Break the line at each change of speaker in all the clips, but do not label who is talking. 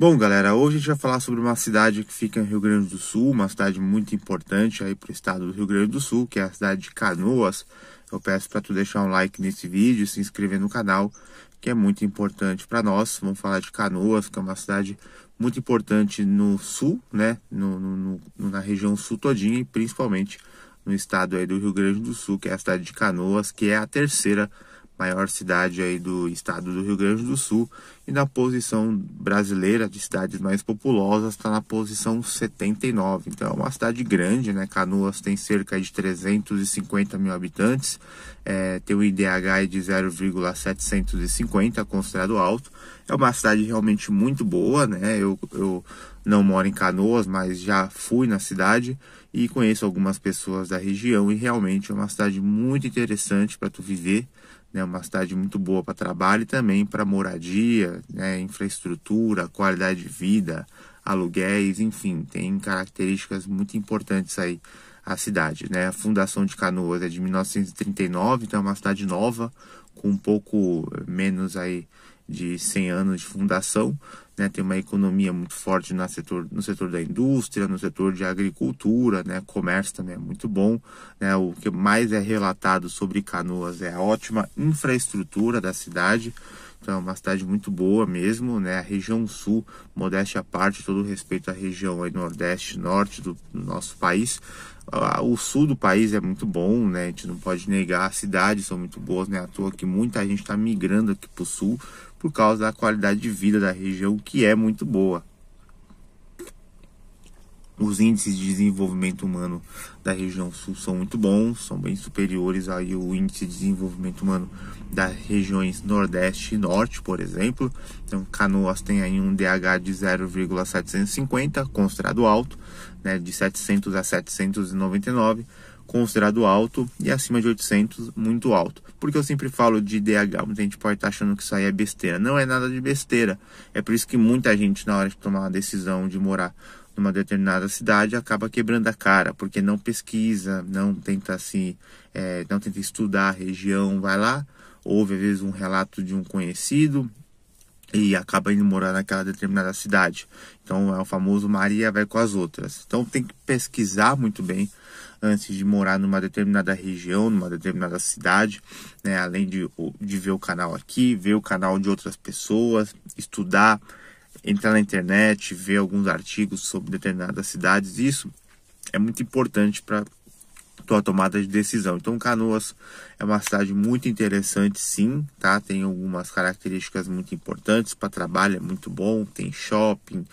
Bom, galera, hoje a gente vai falar sobre uma cidade que fica em Rio Grande do Sul, uma cidade muito importante aí para o estado do Rio Grande do Sul, que é a cidade de Canoas. Eu peço para tu deixar um like nesse vídeo, se inscrever no canal, que é muito importante para nós. Vamos falar de Canoas, que é uma cidade muito importante no sul, né, no, no, no, na região sul todinha e principalmente no estado aí do Rio Grande do Sul, que é a cidade de Canoas, que é a terceira cidade maior cidade aí do estado do Rio Grande do Sul, e na posição brasileira de cidades mais populosas está na posição 79. Então é uma cidade grande, né? Canoas tem cerca de 350 mil habitantes, é, tem um IDH de 0,750, considerado alto. É uma cidade realmente muito boa, né? Eu, eu não moro em Canoas, mas já fui na cidade e conheço algumas pessoas da região e realmente é uma cidade muito interessante para tu viver né, uma cidade muito boa para trabalho e também para moradia, né, infraestrutura, qualidade de vida, aluguéis, enfim, tem características muito importantes aí a cidade, né? A fundação de Canoas é de 1939, então é uma cidade nova com um pouco menos aí de 100 anos de fundação, né, tem uma economia muito forte no setor, no setor da indústria, no setor de agricultura, né, comércio também é muito bom. Né, o que mais é relatado sobre Canoas é a ótima infraestrutura da cidade. Então é uma cidade muito boa mesmo, né? A região sul, modéstia à parte, todo respeito à região aí nordeste, norte do, do nosso país. Ah, o sul do país é muito bom, né? A gente não pode negar, as cidades são muito boas, né? À toa que muita gente está migrando aqui para o sul por causa da qualidade de vida da região, que é muito boa. Os índices de desenvolvimento humano da região sul são muito bons, são bem superiores aí o índice de desenvolvimento humano das regiões nordeste e norte, por exemplo. Então, Canoas tem aí um DH de 0,750, considerado alto, né, de 700 a 799, considerado alto, e acima de 800, muito alto. Porque eu sempre falo de DH, muita gente pode estar tá achando que isso aí é besteira. Não é nada de besteira. É por isso que muita gente, na hora de tomar a decisão de morar numa determinada cidade acaba quebrando a cara, porque não pesquisa, não tenta assim, é, não tenta estudar a região, vai lá, ouve às vezes um relato de um conhecido e acaba indo morar naquela determinada cidade. Então é o famoso Maria vai com as outras. Então tem que pesquisar muito bem antes de morar numa determinada região, numa determinada cidade, né? além de, de ver o canal aqui, ver o canal de outras pessoas, estudar entrar na internet, ver alguns artigos sobre determinadas cidades, isso é muito importante para tua tomada de decisão. Então Canoas é uma cidade muito interessante, sim, tá? Tem algumas características muito importantes para trabalho, é muito bom, tem shopping,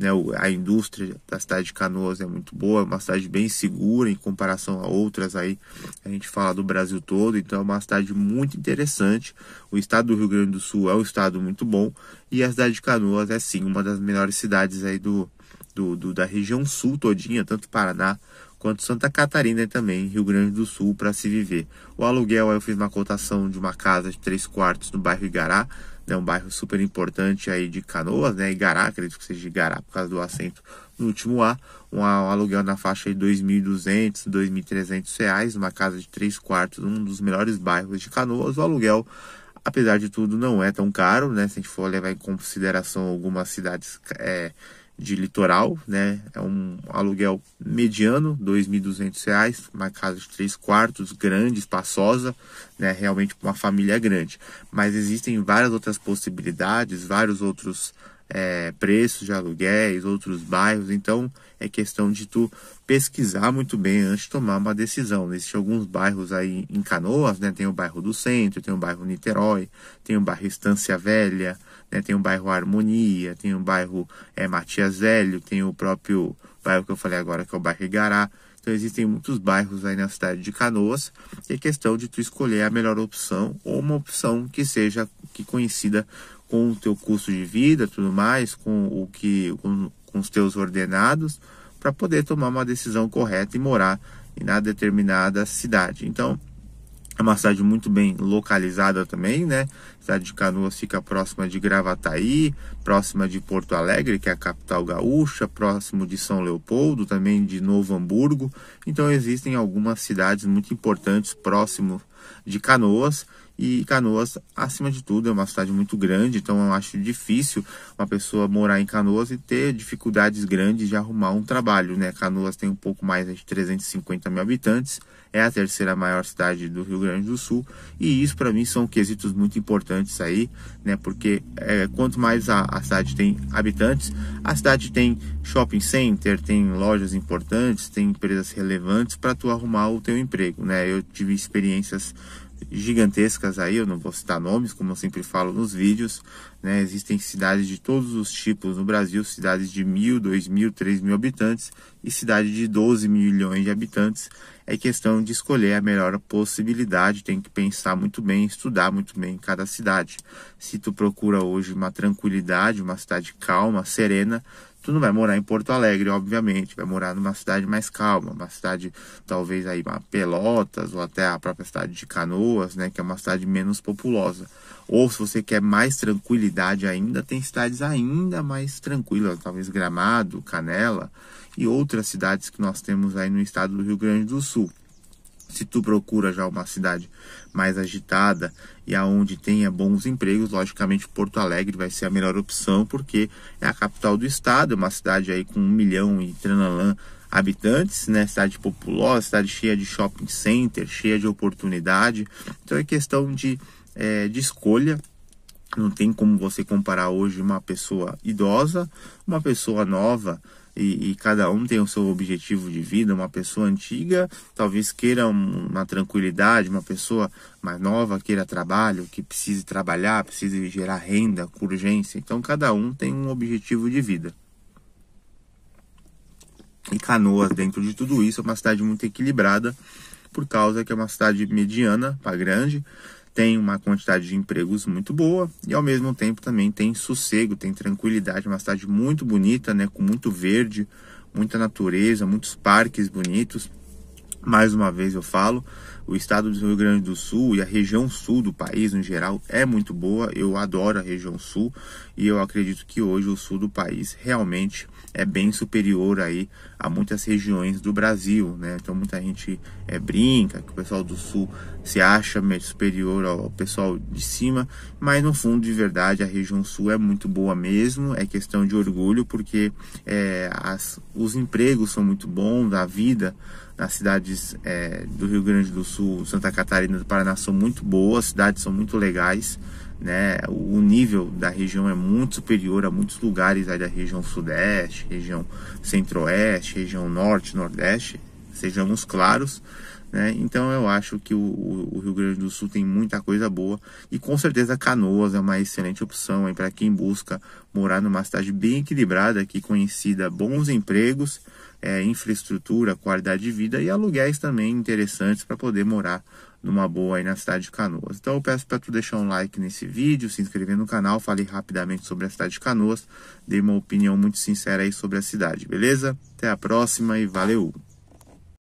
né, a indústria da cidade de Canoas é muito boa, é uma cidade bem segura em comparação a outras aí, a gente fala do Brasil todo, então é uma cidade muito interessante. O estado do Rio Grande do Sul é um estado muito bom e a cidade de Canoas é sim uma das melhores cidades aí do, do, do da região sul todinha, tanto Paraná quanto Santa Catarina e também Rio Grande do Sul para se viver. O aluguel eu fiz uma cotação de uma casa de três quartos no bairro Igará, é um bairro super importante aí de Canoas, né? Igará, acredito que seja Igará por causa do acento no último A. Um, aluguel na faixa de R$ 2.200, R$ 2.300, uma casa de três quartos, um dos melhores bairros de Canoas. O aluguel apesar de tudo, não é tão caro, né? Se a gente for levar em consideração algumas cidades é, de litoral, né? É um aluguel mediano, R$ 2.200, uma casa de três quartos, grande, espaçosa, né? Realmente uma família grande. Mas existem várias outras possibilidades, vários outros é, preços de aluguéis, outros bairros. Então é questão de tu pesquisar muito bem antes de tomar uma decisão. Existem alguns bairros aí em Canoas, né? Tem o bairro do Centro, tem o bairro Niterói, tem o bairro Estância Velha, né? Tem o bairro Harmonia, tem o bairro é, Matias Velho, tem o próprio bairro que eu falei agora que é o bairro Igará. Então existem muitos bairros aí na cidade de Canoas e é questão de tu escolher a melhor opção ou uma opção que seja que conhecida com o teu custo de vida, tudo mais, com o que com, com os teus ordenados, para poder tomar uma decisão correta e morar na determinada cidade. Então, é uma cidade muito bem localizada também, né? A cidade de Canoas fica próxima de Gravataí, próxima de Porto Alegre, que é a capital gaúcha, próximo de São Leopoldo, também de Novo Hamburgo. Então existem algumas cidades muito importantes próximo de Canoas e Canoas, acima de tudo, é uma cidade muito grande, então eu acho difícil uma pessoa morar em Canoas e ter dificuldades grandes de arrumar um trabalho, né? Canoas tem um pouco mais de 350 mil habitantes, é a terceira maior cidade do Rio Grande do Sul, e isso para mim são quesitos muito importantes aí, né? Porque é, quanto mais a, a cidade tem habitantes, a cidade tem shopping center, tem lojas importantes, tem empresas relevantes para tu arrumar o teu emprego, né? Eu tive experiências gigantescas aí, eu não vou citar nomes, como eu sempre falo nos vídeos, né? Existem cidades de todos os tipos no Brasil, cidades de mil, dois mil, três mil habitantes e cidade de 12 milhões de habitantes. É questão de escolher a melhor possibilidade, tem que pensar muito bem, estudar muito bem cada cidade. Se tu procura hoje uma tranquilidade, uma cidade calma, serena, tu não vai morar em Porto Alegre, obviamente, vai morar numa cidade mais calma, uma cidade talvez aí Pelotas ou até a própria cidade de Canoas, né, que é uma cidade menos populosa. Ou se você quer mais tranquilidade tranquilidade ainda, tem cidades ainda mais tranquilas, talvez Gramado, Canela e outras cidades que nós temos aí no estado do Rio Grande do Sul. Se tu procura já uma cidade mais agitada e aonde tenha bons empregos, logicamente Porto Alegre vai ser a melhor opção porque é a capital do estado, é uma cidade aí com um milhão e tranalã habitantes, né? Cidade populosa, cidade cheia de shopping center, cheia de oportunidade. Então é questão de, é, de escolha não tem como você comparar hoje uma pessoa idosa, uma pessoa nova, e, e, cada um tem o seu objetivo de vida. Uma pessoa antiga talvez queira uma tranquilidade, uma pessoa mais nova queira trabalho, que precise trabalhar, precise gerar renda com urgência. Então, cada um tem um objetivo de vida. E Canoas, dentro de tudo isso, é uma cidade muito equilibrada, por causa que é uma cidade mediana para grande tem uma quantidade de empregos muito boa e ao mesmo tempo também tem sossego, tem tranquilidade, uma cidade muito bonita, né, com muito verde, muita natureza, muitos parques bonitos. Mais uma vez eu falo, o estado do Rio Grande do Sul e a região sul do país no geral é muito boa. Eu adoro a região sul e eu acredito que hoje o sul do país realmente é bem superior aí a muitas regiões do Brasil, né? Então muita gente é, brinca que o pessoal do sul se acha meio superior ao pessoal de cima, mas no fundo de verdade a região sul é muito boa mesmo. É questão de orgulho porque é, as, os empregos são muito bons, a vida as cidades é, do Rio Grande do Sul, Santa Catarina do Paraná são muito boas, as cidades são muito legais. Né? O nível da região é muito superior a muitos lugares da região sudeste, região centro-oeste, região norte, nordeste, sejamos claros, né? Então eu acho que o, o, Rio Grande do Sul tem muita coisa boa e com certeza Canoas é uma excelente opção para quem busca morar numa cidade bem equilibrada, que conhecida, bons empregos é, infraestrutura, qualidade de vida e aluguéis também interessantes para poder morar numa boa aí na cidade de Canoas. Então eu peço para tu deixar um like nesse vídeo, se inscrever no canal, falei rapidamente sobre a cidade de Canoas, dei uma opinião muito sincera aí sobre a cidade, beleza? Até a próxima e valeu!